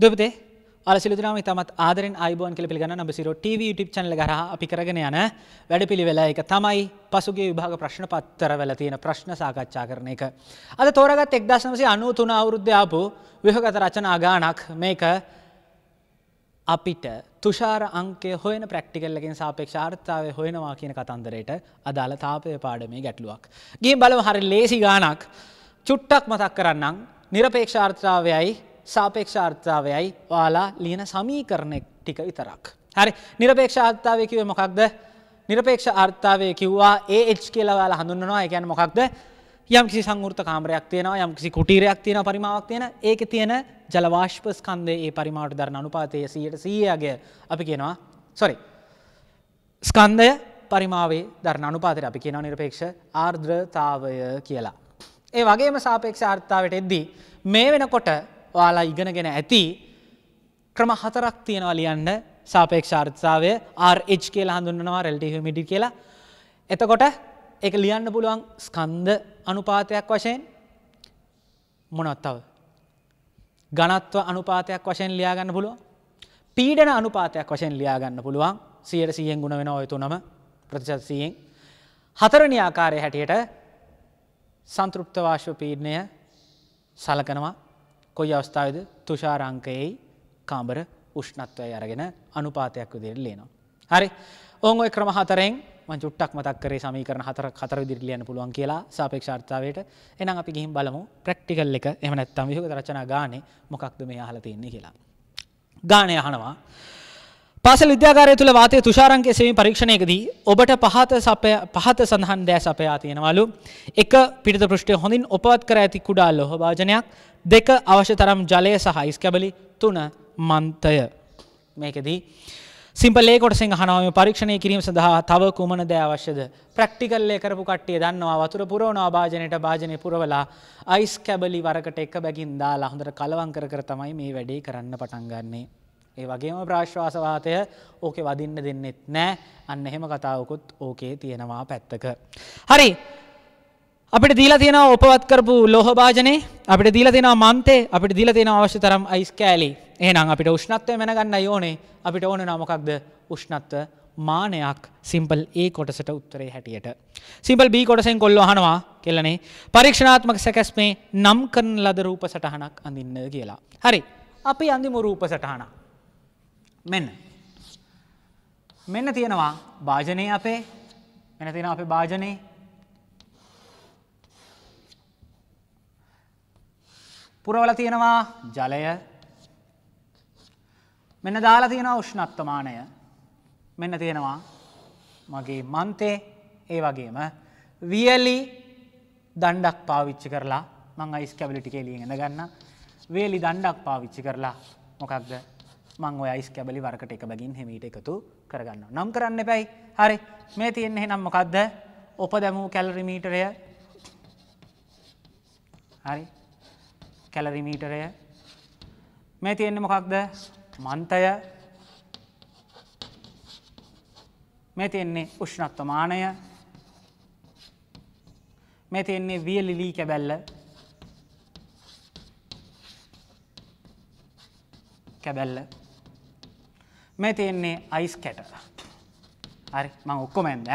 දෙපතේ සිලදනම තමත් ආදර අයිබෝන් කල පිගන්න නඹසිරෝ TV ටි චනල ගහ අපි කරගෙන යන වැඩ පිළිවෙල එක තමයි පසුගේ විභාග ප්‍රශ්න පත්තර වෙල තියෙන ප්‍රශ්න සාකච්ඡා කරන එක. අද තෝරගත් එක්දශනසේ අනුතුන අවුරුද්ධාපු විහගත රචනා ගානක් මේක අපිට තුෂාර අංකය හොයන ප්‍රක්ටිකල්ලකින් සාපේක්ෂ ආර්ථාව හොයනවා කියන කතන්දරයට අදාළ තාපය පාඩමේ ගැටලුවක්. ගිහින් බලව හරි ලේසි ගානක් චුට්ටක් මතක් කරන්නම් නිරපේක්ෂාර්ථාවයයි සාපේක්ෂාර්ථාවයයි ඔයාලා ලියන සමීකරණෙක් ටික විතරක්. හරි නිරපේක්ෂාර්ථාවය කිවේ මොකක්ද නිරපේක්ෂ අර්ථාවය කිව්වා ඒ එච් කියලා යාලා හඳුන්නවා එකැන මොකක්ද යම්කිසි සංෘත කාමරයක් තියෙනවා යම්කිසි කුටීරයක් තියෙන පරිමාවක් තියෙන ඒක තියෙන ජලවාශ්පස්කන්දේ ඒ පරිමාවට දරන අනුපාතය සියයට සීයගේ අපි කියනවා සොරි. ස්කන්දය පරිමාවේ දරන අනුපාතයට අපි කියනවා නිරපේක්ෂ ආර්ද්‍රතාවය කියලා. ඒ වගේම සාපේක්ෂ අර්ථාවට එද්දී මේ වෙනකොට ඔයාලා ඉගෙනගෙන ඇති ක්‍රම හතරක් තියෙනවා ලියන්න සාපේක්ෂාර්ථතාවය RH කියලා හඳුන්වනවා relative humidity කියලා. එතකොට ඒක ලියන්න පුළුවන් ස්කන්ධ අනුපාතයක් වශයෙන් මොනවත් තව ඝනත්ව අනුපාතයක් වශයෙන් ලියා ගන්න පුළුවන්. පීඩන අනුපාතයක් වශයෙන් ලියා ගන්න පුළුවන්. 100 100ෙන් ගුණ වෙන ඔය තුනම ප්‍රතිශත 100ෙන්. හතරවෙනි ආකාරයේ හැටියට සංතෘප්ත වාෂ්ප පීඩනය සලකනවා කොයි අවස්ථාවද තුෂාරංකයෙහි කාමර උෂ්ණත්වය අරගෙන අනුපාතයක් විදිර ලේනවා. හරි ඔන් ඔය ක්‍රම හතරෙන් චුට්ටක් මතක්කරේ සමීකරන හතර කතර දිරිලියන්න පුළුවන් කියලා සාපේක්ෂාර්ථාවට එනම් අපි ගිහිම් බලමු ප්‍රක්ටිකල් එක එමනැත්තම් විහක රචනා ගානය මොකක්ද මේ අහල තියන්නේ කියලා. ගානය අහනවා. පාසල් විද්‍යාකාරය තුළ වාතය තුෂාරංකය සෙමි පරීක්ෂණයකදී ඔබට පහත සපය පහත සඳහන් දෑ සපයා තියෙනවලු එක පිට පෘෂ්ටය හොඳින් ඔපවත් කර ඇති කුඩා ලොහභාජනයක් දෙක අවශ්‍ය තරම් ජලය සහ ඉස්කැබලි තුන මන්තය. මේකදී. සිම්පලේ කොටසින් හනාවම පරීක්ෂණය කිරීම සඳහා තව කුමන දෑ අවශ්‍යද. ප්‍රක්ටිකල්ලේ කරපු කට්ටිය දන්නවා වතුර පුරෝණවා භාජනයට භාජනය පුරවලා අයිස් කැබලි වරකට එක බැගින් දාලා හොඳට කලවං කර කර තමයි මේ වැඩේ කරන්න පටන්ගන්නේ. ඒ වගේම ප්‍රශ්වාසවාතය ඕකෙ වදින්න දෙන්නෙත් නෑ අන්න එහෙම කතාවකුත් ඕකේ තියෙනවා පැත්තක. හරි අපිට දීලා තියෙනවා උපවත් කරපු ලෝහ භාජනේ අපිට දීලා තියෙනවා මන්තේ අපිට දීලා තියෙනවා අවශ්‍ය තරම් අයිස් කෑලි. එහෙනම් අපිට උෂ්ණත්වය මැනගන්නයි ඕනේ. අපිට ඕන නම් මොකක්ද? උෂ්ණත්ව මානයක් සිම්පල් A කොටසට උත්තරේ හැටියට. සිම්පල් B කොටසෙන් කොල්ලෝ අහනවා කෙල්ලනේ පරීක්ෂණාත්මක සැකැස්මේ නම් කරන ලද රූප සටහනක් අඳින්න කියලා. හරි. අපි අඳිමු රූප සටහන. මෙන්න. මෙන්න තියෙනවා භාජනය අපේ. මෙන්න තියෙනවා අපේ භාජනේ පුරවල තියෙනවා ජලය මෙන්න දාලා තියෙනවා උෂ්ණත්වමානය මෙන්න තියෙනවා මගේ මන්තේ ඒ වගේම වියලි දණ්ඩක් පාවිච්චි කරලා මං අයිස් කැබලිටි කෙලියෙන ගන්න වේලි දණ්ඩක් පාවිච්චි කරලා මොකක්ද මං ඔය අයිස් කැබලි වරකට එක බැගින් හෙමීට එකතු කරගන්න. නම් කරන්න පැයි හරි මේ තියෙන්නේ නම් මොකක්ද ඔප දැමූ කැල්රිමීටරය හරි කැලරිමීටරය මේ තියෙන්නේ මොකක්ද මන්තය මේ තියෙන්නේ උෂ්ණත්වමානය මේ තියෙන්නේ වියලිලී කැබැල්ල කැබැල්ල මේ තියෙන්නේ අයිස් කැට හරි මං ඔක්කොම ඇන්ද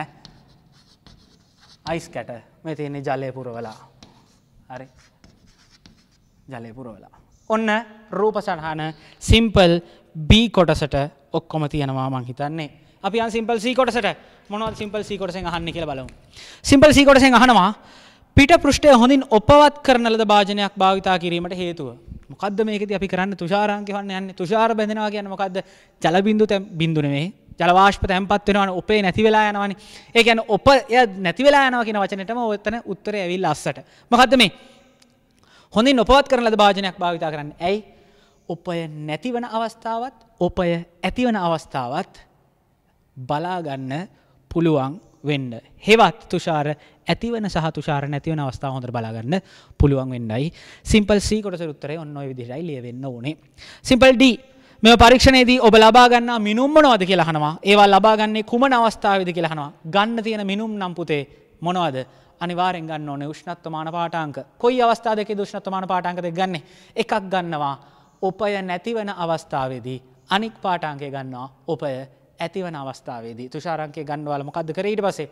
අයිස් කැට මේ තියෙන්නේ ජලය පුරවලා හරි ජලය පුරවලා. ඔන්න රූප සටහන සිම්පල් B කොටසට ඔක්කොම තියෙනවා මං හිතන්නේ. අපි අන් සිම්පල් C කොටසට මොනවද සිම්පල් C කොටසෙන් අහන්නේ කියලා බලමු. සිම්පල් C කොටසෙන් අහනවා පිට පෘෂ්ඨය හොඳින් ඔපවත් කරන ලද භාජනයක් භාවිතා කිරීමට හේතුව. මොකද්ද මේකදී අපි කරන්නේ තුෂාරාංක හොන්න යන්නේ. තුෂාර බැඳෙනවා කියන්නේ මොකද්ද? ජල බිඳු බිඳු නෙමෙයි. ජලවාශ්ප තැන්පත් වෙනවන ඔපේ නැතිවෙලා යනවනි. ඒ කියන්නේ ඔප නැතිවෙලා යනවා කියන වචනෙටම ඔතන උත්තරය ඇවිල්ලා අස්සට. මොකද්ද මේ? හොඳින් නොපවත් කරන ලද භාජනයක් භාවිතා කරන්න ඇයි උපය නැතිවන අවස්ථාවත් උපය ඇතිවන අවස්ථාවත් බලාගන්න පුළුවන් වෙන්න. හෙවත් තුෂාර ඇතිවන සහ තුෂාර නැතිවන අවස්ථාව හොඳට බලාගන්න පුළුවන් වෙන්නයි. සිම්පල් C කොටස උත්තරේ ඔන්න ඔය විදිහටයි ලියවෙන්න ඕනේ. සිම්පල් D මේ පරීක්ෂණයේදී ඔබ ලබා ගන්නා මිනුම් මොනවද කියලා අහනවා. ඒවා ලබා ගන්නේ කුමන අවස්ථාවේද කියලා අහනවා. ගන්න තියෙන මිනුම් නම් පුතේ මොනවද? අනිවාරෙන් ගන්න ඕනේ උෂ්ණත්වමාන පාටාංක. කොයි අවස්ථාවක දුෂ්ණත්වමාන පාටාංකද ගන්නේ. එකක් ගන්නවා උපය නැතිවන අවස්ථාවේදී අනික් පාටාංකය ගන්නවා උපය ඇතිවන අවස්ථාවේදී තුෂාරංකය ගන්නවල මොකක්ද කර ඊට පසේ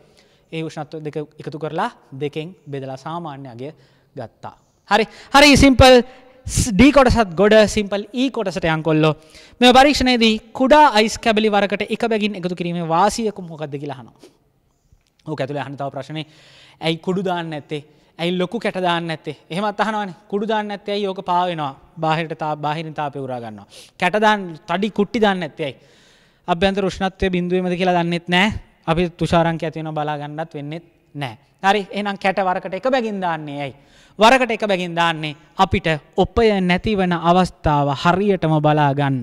ඒ උෂ්ණත්ව දෙක එකතු කරලා දෙකෙන් බෙදලා සාමාන්‍යගේ ගත්තා. හරි හරි සිම්පල් ඩී කොටසත් ගොඩ සිම්පල් ඒ e කොටසට යංකොල්ලෝ මෙ පරීක්ෂණයේදී කුඩා අයිස් කැබලි වරකට එක බැගින් එකතු කිරීම වාසියකුම් හොකක්දකිලහනවා. ඕක ඇතුළ හන තව ප්‍රශ්නය ඇයි කුඩු දාන්න ඇත්තේ ඇයි ලොකු කැටදාන්න ඇත්තේ එහමත් අහනවන කුඩු දාන්න ඇත්තේ යෝක පාවෙනවා බාහිට තා බාහිරි තාපය උරාගන්නවා කැටදාන් තඩි කුට්ටි දාන්න ඇත්තේයි අභ්‍යන්ත රෂ්ණත්වය බිඳුවීමද කියලා දන්නෙත් නෑ අපි තුෂාරංක ඇතිවෙන බලාගන්නත් වෙන්නෙත් නෑ හරි එනම් කැට වරකට එක බැගින් දාන්නේ ඇයි වරකට එක බැගින් දාන්නේ අපිට ඔපය නැතිවන අවස්ථාව හරියටම බලාගන්න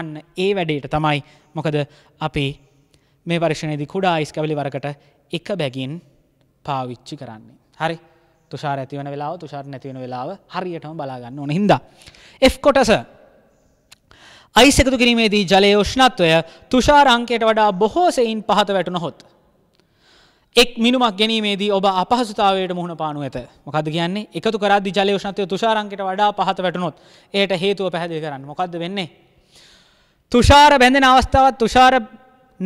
අන්න ඒ වැඩේට තමයි මොකද අපි මේ පරික්ෂණයේදී කුඩා අයිස්කැවලි වරකට එක බැගින් පාවිච්චි කරන්නේ. හරි තුෂාර ඇතිවන වෙලාව තුෂාර නැතිවෙන වෙලාව හරියටම බලාගන්න ඕන හින්දා. F කොටස අයිස් එකතු කිරීමේදී ජලයේ උෂ්ණත්වය තුෂාර අංකයට වඩා බොහෝ සෙයින් පහත වැටුණහොත් එක් මිනුමක් ගැනීමේදී ඔබ අපහසුතාවයට මුහුණ පානු ඇත. මොකද කියන්නේ එකතු කරද්දී ජලයේ උෂ්ණත්වය තුෂාර අංකයට වඩා පහත වැටුණොත් ඒට හේතුව පැහැදිලි කරන්න. මොකද්ද වෙන්නේ? තුෂාර බැඳෙන අවස්ථාවත් තුෂාර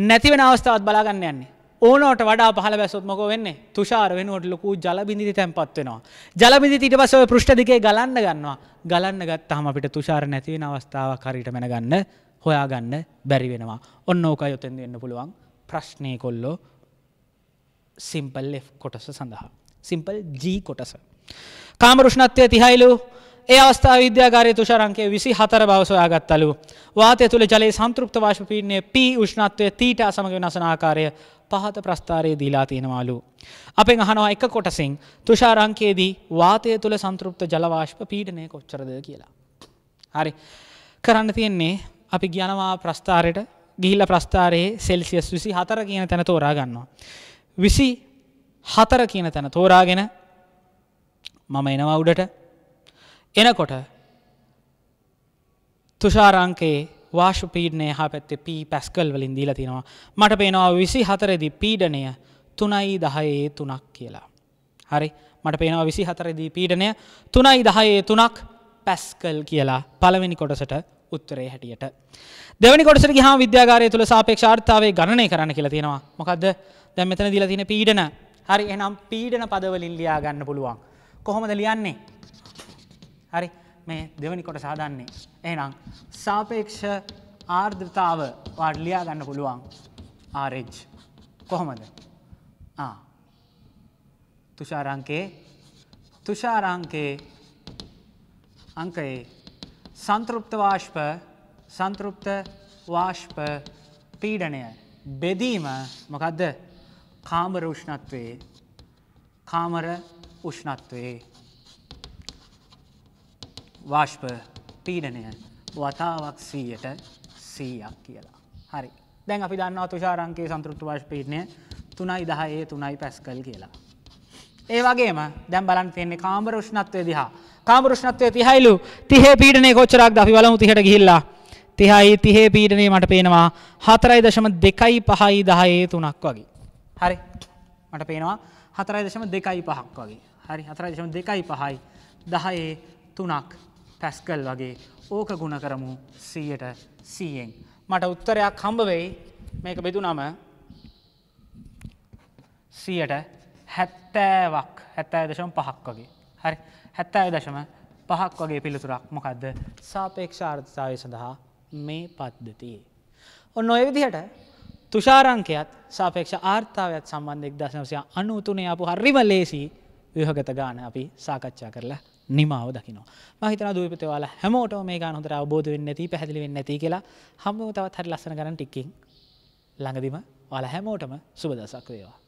නැතිවෙන අවස්ථාවත් බලාගන්න යන්නේ. ඕනට වඩා පහල බැසොත්මක වෙන්න තුෂාර වෙනුවට ලොකු ජලබිඳි තැන්පත්වෙනවා. ජලබිදි ඊට පසව පෘෂ්ටිකේ ගලන්න ගන්නවා ගලන්න ගත්තහම අපිට තුෂාර නැතිවෙන අවස්ථාව කරට මැනගන්න හොයාගන්න බැරි වෙනවා. ඔන්න ඕක යොතෙන් දෙන්න පුළුවන් ප්‍රශ්නය කොල්ලෝ සිම්පල් කොටස සඳහා. සිම්පල් ජී කොටස. කාමරුෂ්ණත්වය තිහයිලු ඒ අවස්ථා විද්‍යාකාරය තුෂරංකය විසි හතර බවසොයා ගත්තලු. වාතය තුළ ජලයේ සංතෘප්ත වාශපීන්නේ පී උෂ්ණත්වය තීට අසමග වෙනසන ආකාරය පහත ප්‍රස්ථාරයේ දීලා තියෙනවාලු. අපෙන් අහනවා එක කොටසින් තුෂාරංකයේදී වාතය තුළ සංතෘප්ත ජලවාශ්ප පීඩනය කොච්චරද කියලා. හරි කරන්න තියෙන්නේ අපි ගියනවා ප්‍රස්ථාරයට ගිහිල්ල ප්‍රස්ථාරයේ සෙල්සියස් විසි හතර කියන තැන තෝරා ගන්නවා. විසි හතර කියන තැන තෝරාගෙන මම එනවා උඩට එනකොට තුෂාරංකයේ වාශුපීඩනය හා පැත්තේ පී පැස්කල් වලින් දීලා තිනවා මට පේනවා විසි හතරෙදි පීඩනය තුනයි දහයේ තුනක් කියලා. හරි මට පේනවා විසි හතරෙදී පීඩනය තුනයි දහයේ තුනක් පැස්කල් කියලා පළවෙනි කොටසට උත්තරේ හැටියට. දෙවනි කොටසට හා විද්‍යාකාරය තුළ සාපේක්ෂාර්ථාවේ ගණනය කරන්න කියලා තියෙනවා මොකක්ද දැම් මෙතන දිලා තින පීඩන හරි එනම් පීඩන පදවලින් ලියා ගන්න පුළුවන්. කොහොමද ලියන්නේ හරි මේ දෙවනි කොට සාදන්නේ. එහෙනම් සාපේක්ෂ ආර්ද්‍රතාව වාට ලියා ගන්න පුළුවන් RH කොහොමද? ආ තුෂාරංකේ තුෂාරංකේ අංකයේ සංතෘප්ත වාෂ්ප සංතෘප්ත වාෂ්ප පීඩනය බෙදීම මොකක්ද කාමර උෂ්ණත්වයේ කාමර උෂ්ණත්වයේ වාශ්ප පීඩනය වතාවක් සීයට සීයක් කියලා. හරි දැන් අපි දන්නවා තුෂාරංකයේ සන්තෘප්ත වාශ් පීඩනය තුනයි දහයේ තුනයි පැස්කල් කියලා. ඒ වගේම දැන් බලන් තියන්නේ කාම්බර උෂ්ණත්වය දිහා. කාම්බර උෂ්ණත්වය 30යිලු 30 පීඩනය කොච්චරක්ද අපි බලමු 30ට ගිහිල්ලා. 30යි 30 පීඩනය මට පේනවා 4.25යි 10යි 3ක් වගේ. හරි. මට පේනවා 4.25ක් වගේ. හරි 4.25යි 10යි 3ක් පැස්කල් වගේ ඕක ගුණ කරමු සීයට සීයෙන්. මට උත්තරයක් හම්බවෙයි මේක බෙදුනම සීයට හැත්තෑවක් හැත්තෑ දශම පහක් වගේ. හරි හැත්තෑ දශම පහක් වගේ පිළිතුරක් මොකක්ද සාපේක්ෂාර්ථතාවය සඳහා මේ පද්ධතියේ. ඔන්න ඔය විදිහට තුෂාරංකයත් සාපේක්ෂ ආර්ථාවයත් සම්බන්ධෙක් දශනසිය අනුතුනය අපපු හරිම ලේසි විහගත ගාන අපි සාකච්ඡා කරලා නිමාව දකිනවා මහිතන දුවපතවාල හැමෝට මේ ගහොට අවබෝධ වෙන්න ඇති පැදිලි වෙන්න ඇති කියලා හම්ම තවත් හරි ලස්සන කරන ටික්කින් ළඟදිම ල හැමෝටම සුබදසක් වේවා